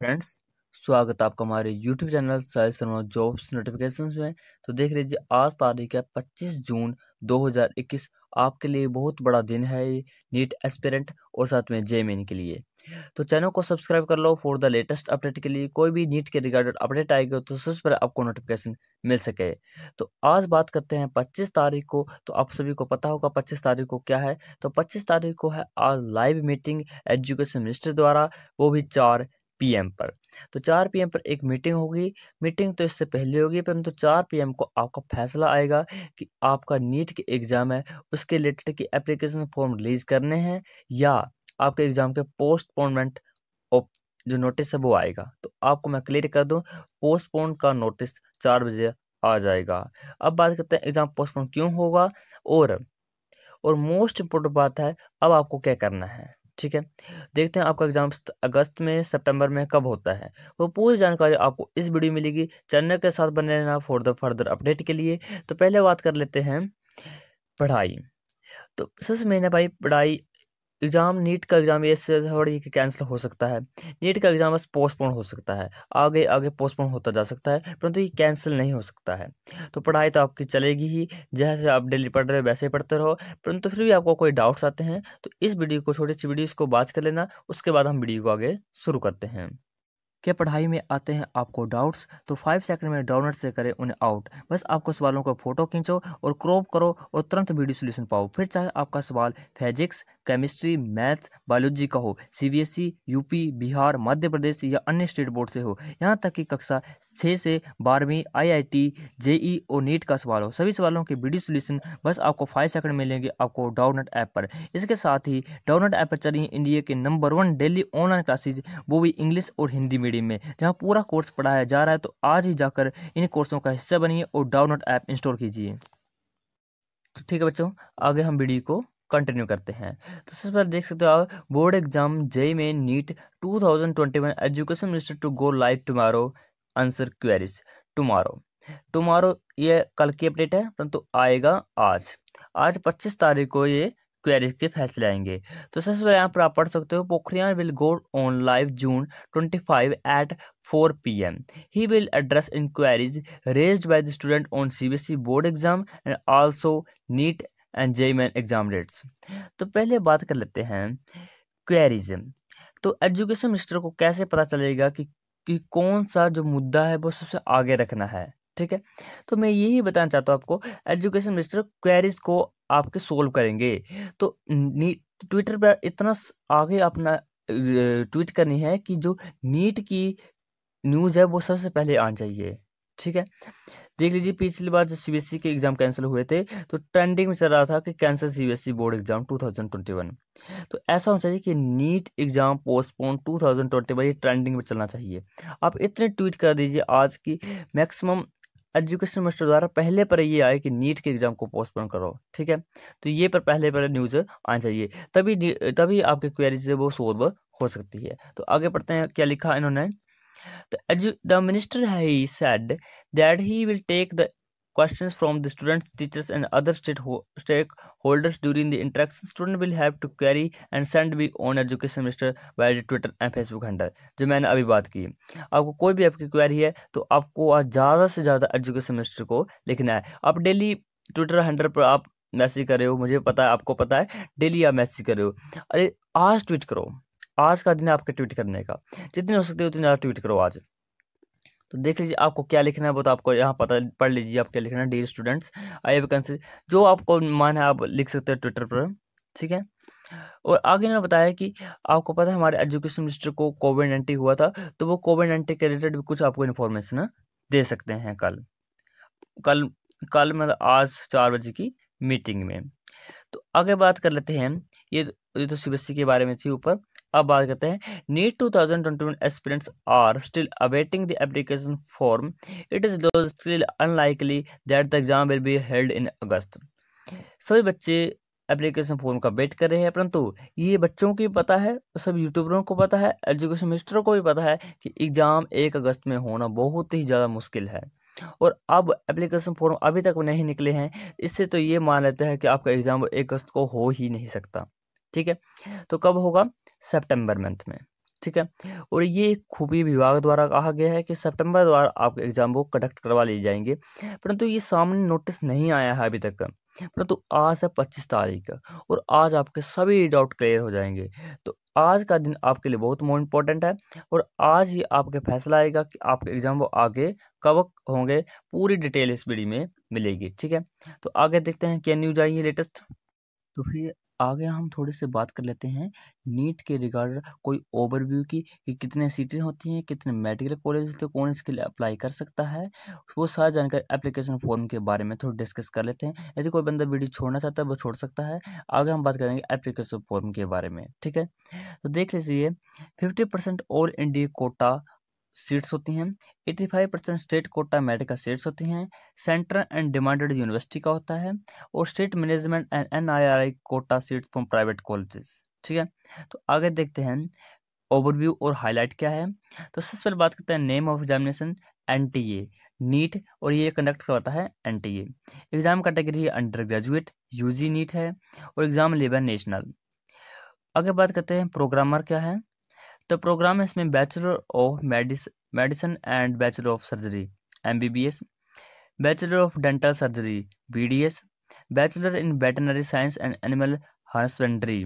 friends स्वागत है आपका हमारे YouTube channel Sai Sharma jobs notifications में तो देख लीजिए आज तारीख है 25 जून 2021 आपके लिए बहुत बड़ा दिन है नीट एस्पिरेंट और साथ में जेमेन के लिए तो चैनल को सब्सक्राइब कर लो फॉर द लेटेस्ट अपडेट के लिए कोई भी नीट के रिगार्डेड अपडेट आएगा तो सबसे पहले आपको नोटिफिकेशन मिल सके तो आज बात करते हैं पच्चीस तारीख को तो आप सभी को पता होगा पच्चीस तारीख को क्या है तो पच्चीस तारीख को है आज लाइव मीटिंग एजुकेशन मिनिस्टर द्वारा वो भी चार पीएम पर तो चार पीएम पर एक मीटिंग होगी मीटिंग तो इससे पहले होगी परंतु तो चार पीएम को आपका फैसला आएगा कि आपका नीट के एग्ज़ाम है उसके रिलेटेड की एप्लीकेशन फॉर्म रिलीज़ करने हैं या आपके एग्ज़ाम के पोस्टपोनमेंट जो नोटिस है वो आएगा तो आपको मैं क्लियर कर दूँ पोस्टपोन का नोटिस चार बजे आ जाएगा अब बात करते हैं एग्ज़ाम पोस्टपोन क्यों होगा और और मोस्ट इम्पोर्टेंट बात है अब आपको क्या करना है ठीक है देखते हैं आपका एग्जाम अगस्त में सितंबर में कब होता है वो तो पूरी जानकारी आपको इस वीडियो में मिलेगी चैनल के साथ बने रहना फॉर द फर्दर अपडेट के लिए तो पहले बात कर लेते हैं पढ़ाई तो सबसे है भाई पढ़ाई एग्ज़ाम नीट का एग्ज़ाम ये थोड़ी कि कैंसिल हो सकता है नीट का एग्ज़ाम बस पोस्टपोन हो सकता है आगे आगे पोस्टपोन होता जा सकता है परंतु ये कैंसिल नहीं हो सकता है तो पढ़ाई तो आपकी चलेगी ही जैसे आप डेली पढ़ रहे हो वैसे ही पढ़ते रहो परंतु फिर भी आपको कोई डाउट्स आते हैं तो इस वीडियो को छोटी सी वीडियो इसको बात कर लेना उसके बाद हम वीडियो को आगे शुरू करते हैं क्या पढ़ाई में आते हैं आपको डाउट्स तो फाइव सेकंड में डाउनलोड से करें उन्हें आउट बस आपको सवालों को फोटो खींचो और क्रॉप करो और तुरंत वीडियो सोल्यूशन पाओ फिर चाहे आपका सवाल फिजिक्स केमिस्ट्री मैथ्स बायोलॉजी का हो सी यूपी e, बिहार मध्य प्रदेश या अन्य स्टेट बोर्ड से हो यहाँ तक कि कक्षा छः से बारहवीं आई आई जेई और नीट का सवाल हो सभी सवालों के वीडियो सोल्यूशन बस आपको फाइव सेकंड मिलेंगे आपको डाउनलोड ऐप पर इसके साथ ही डाउनलोड ऐप पर चलिए इंडिया के number one daily online classes वो भी इंग्लिश और हिंदी मीडियम लाइब्रेरी में जहाँ पूरा कोर्स पढ़ाया जा रहा है तो आज ही जाकर इन कोर्सों का हिस्सा बनिए और डाउनलोड ऐप इंस्टॉल कीजिए तो ठीक है बच्चों आगे हम वीडियो को कंटिन्यू करते हैं तो सबसे पहले देख सकते हो आप बोर्ड एग्जाम जय में NEET 2021 education minister to go live tomorrow answer queries tomorrow tomorrow ये कल की अपडेट है परंतु तो आएगा आज आज 25 तारीख को ये क्वेरीज के फैसले आएंगे तो सबसे पहले यहाँ पर आप पढ़ सकते हो Pokhriyal will go on live June twenty five at address inquiries raise by the student on C B S E board exam and and NEET and JEE main exam dates तो पहले बात कर लेते हैं क्वेरीज तो एजुकेशन मिनिस्टर को कैसे पता चलेगा कि कि कौन सा जो मुद्दा है वो सबसे आगे रखना है ठीक है तो मैं यही बताना चाहता हूँ आपको एजुकेशन मिनिस्टर क्वेरीज को आपके सोल्व करेंगे तो ट्विटर पर इतना आगे अपना ट्वीट करनी है कि जो नीट की न्यूज़ है वो सबसे पहले आनी चाहिए ठीक है देख लीजिए पिछली बार जो सी e के एग्ज़ाम कैंसिल हुए थे तो ट्रेंडिंग में चल रहा था कि cancel CBSE e board exam 2021 तो ऐसा होना चाहिए कि नीट एग्ज़ाम पोस्टपोन 2021 ये ट्रेंडिंग में चलना चाहिए आप इतने ट्वीट कर दीजिए आज की मैक्सिमम एजुकेशन मिनिस्टर द्वारा पहले पर ये आए कि नीट के एग्जाम को पोस्टपोन करो ठीक है तो ये पर पहले पर न्यूज़ आनी चाहिए तभी तभी आपकी क्वेरी से वो सोल्व हो सकती है तो आगे पढ़ते हैं क्या लिखा इन्होंने तो एजु द मिनिस्टर ही said that he will take the questions from the students teachers and other state stakeholders during the interaction student will have to query and send be on education minister via the twitter and facebook handle jo maine abhi baat ki aapko koi bhi aapki query hai to aapko zyada se zyada education minister ko likhna hai aap daily twitter handle par aap message कर रहे हो मुझे पता है आपको पता है daily आप मैसेज कर रहे हो अरे आज ट्वीट करो आज का दिन है आपके ट्वीट करने का जितने हो सकते हो उतने ज़्यादा ट्वीट करो आज तो देख लीजिए आपको क्या लिखना है वो तो आपको यहाँ पता पढ़ लीजिए आप क्या लिखना है डी स्टूडेंट्स आई वैकेंसी जो आपको मान है आप लिख सकते हैं ट्विटर पर ठीक है और आगे इन्होंने बताया कि आपको पता है हमारे एजुकेशन मिनिस्टर को कोविड नाइन्टीन हुआ था तो वो कोविड नाइन्टीन के रिलेटेड भी कुछ आपको इन्फॉर्मेशन दे सकते हैं कल कल कल मतलब आज चार बजे की मीटिंग में तो आगे बात कर लेते हैं ये ये तो सी e के बारे में थी ऊपर अब बात करते हैं NEET two thousand twenty one aspirants are still awaiting the application form it is though still unlikely that the exam will be held in August सभी बच्चे एप्लीकेशन फॉर्म का वेट कर रहे हैं परंतु ये बच्चों की पता है सब यूट्यूबरों को पता है एजुकेशन मिनिस्टरों को भी पता है कि एग्ज़ाम एक अगस्त में होना बहुत ही ज़्यादा मुश्किल है और अब एप्लीकेशन फॉर्म अभी तक नहीं निकले हैं इससे तो ये मान लेते हैं कि आपका एग्ज़ाम एक अगस्त को हो ही नहीं सकता ठीक है तो कब होगा सेप्टेम्बर मंथ में ठीक है और ये खूबी विभाग द्वारा कहा गया है कि सितंबर द्वारा आपके एग्जाम वो कंडक्ट करवा लिए जाएंगे परंतु ये सामने नोटिस नहीं आया है अभी तक परंतु आज है पच्चीस तारीख और आज आपके सभी डाउट क्लियर हो जाएंगे तो आज का दिन आपके लिए बहुत मोर इम्पोर्टेंट है और आज ही आपके फैसला आएगा कि आपके एग्जाम वो आगे कब होंगे पूरी डिटेल इस वीडियो में मिलेगी ठीक है तो आगे देखते हैं क्या न्यूज आई है लेटेस्ट तो फिर आगे हम थोड़े से बात कर लेते हैं नीट के रिगार्ड कोई ओवरव्यू की कि कितने सीटें होती हैं कितने मेडिकल कॉलेज होते हैं कौन इसके लिए अप्लाई कर सकता है वो सारा जानकारी एप्लीकेशन फॉर्म के बारे में थोड़ा डिस्कस कर लेते हैं यदि कोई बंदा वीडियो छोड़ना चाहता है वो छोड़ सकता है आगे हम बात करेंगे एप्लीकेशन फॉर्म के बारे में ठीक है तो देख लीजिए fifty percent all India quota seats होती हैं 85 परसेंट स्टेट कोटा मेडिकल का सीट्स होती हैं सेंट्रल एंड डिमांडेड यूनिवर्सिटी का होता है और state management and N I R I quota seats from private colleges ठीक है तो आगे देखते हैं ओवरव्यू और हाईलाइट क्या है तो सबसे पहले बात करते हैं name of examination N T A NEET और ये कंडक्ट करवाता है N T A exam category है under graduate U G NEET है और एग्ज़ाम लेवल नेशनल आगे बात करते हैं प्रोग्रामर क्या है द प्रोग्राम है में bachelor of medicine and bachelor of surgery M B B S bachelor of dental surgery B D S bachelor in veterinary science and animal husbandry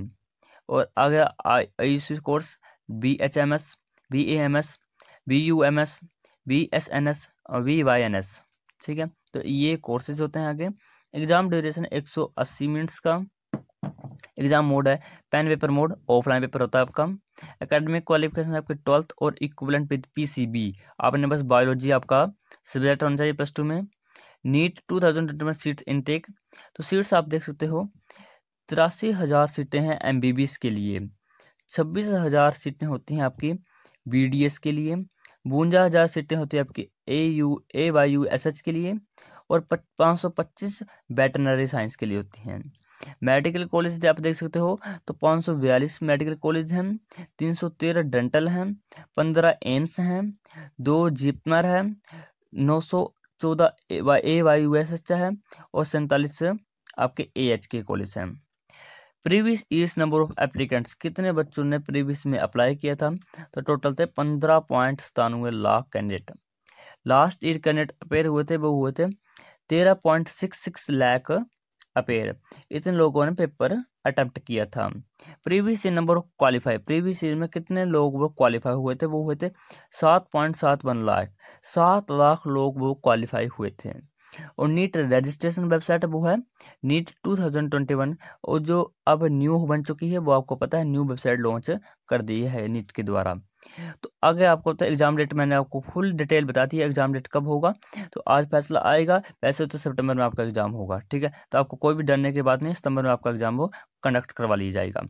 और आगे AYUSH course B H M S B M S B U M S B S N S और V Y N S ठीक है तो ये courses होते हैं आगे एग्जाम ड्यूरेशन एक सौ अस्सी मिनट्स का एग्जाम मोड है pen paper mode offline paper होता है आपका एकेडमिक क्वालिफिकेशन आपके ट्वेल्थ और इक्वलेंट विद पीसीबी आपने बस बायोलॉजी आपका सब्जेक्ट होना चाहिए प्लस टू में नीट टू थाउजेंड में सीट्स इनटेक तो सीट्स आप देख सकते हो तिरासी हज़ार सीटें हैं एम के लिए छब्बीस हज़ार सीटें होती हैं आपकी बी के लिए बवंजा हज़ार सीटें होती हैं आपकी A U A Y U S H के लिए और पाँच सौ पच्चीस वेटनरी साइंस के लिए होती हैं मेडिकल कॉलेज आप देख सकते हो तो पाँच सौ बयालीस मेडिकल कॉलेज हैं तीन सौ तेरह डेंटल हैं पंद्रह एम्स हैं दो जिपमर है नौ सौ चौदह A Y U S H है और सैंतालीस आपके ए एच के कॉलेज हैं previous years number of applicants कितने बच्चों ने प्रीवियस में अप्लाई किया था तो टोटल थे पंद्रह पॉइंट सतानवे lakh candidate last year candidate appear हुए थे वो हुए थे तेरह point six six lakh appear इतने लोगों ने पेपर अटैम्प्ट किया था previous year number qualify previous year में कितने लोग वो क्वालिफाई हुए थे वो हुए थे सात पॉइंट सात वन लाख सात लाख लोग वो क्वालिफाई हुए थे और नीट रजिस्ट्रेशन वेबसाइट वो है नीट 2021 और जो अब न्यू बन चुकी है वो आपको पता है न्यू वेबसाइट लॉन्च कर दी है नीट के द्वारा तो आगे आपको पता एग्ज़ाम डेट मैंने आपको फुल डिटेल बता दी है एग्ज़ाम डेट कब होगा तो आज फैसला आएगा वैसे तो सितंबर में आपका एग्ज़ाम होगा ठीक है तो आपको कोई भी डरने की बात नहीं सितंबर में आपका एग्ज़ाम वो कंडक्ट करवा लिया जाएगा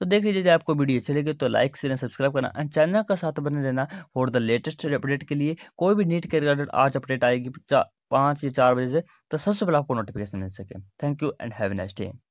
तो देख लीजिए जब आपको वीडियो अच्छी लगे तो लाइक शेयर सब्सक्राइब करना एंड चैनल का साथ बने रहना फॉर द लेटेस्ट अपडेट के लिए कोई भी नीट के रिलेटेड आज अपडेट आएगी पाँच या चार बजे से तो सबसे पहले आपको नोटिफिकेशन मिल सके thank you and have a nice day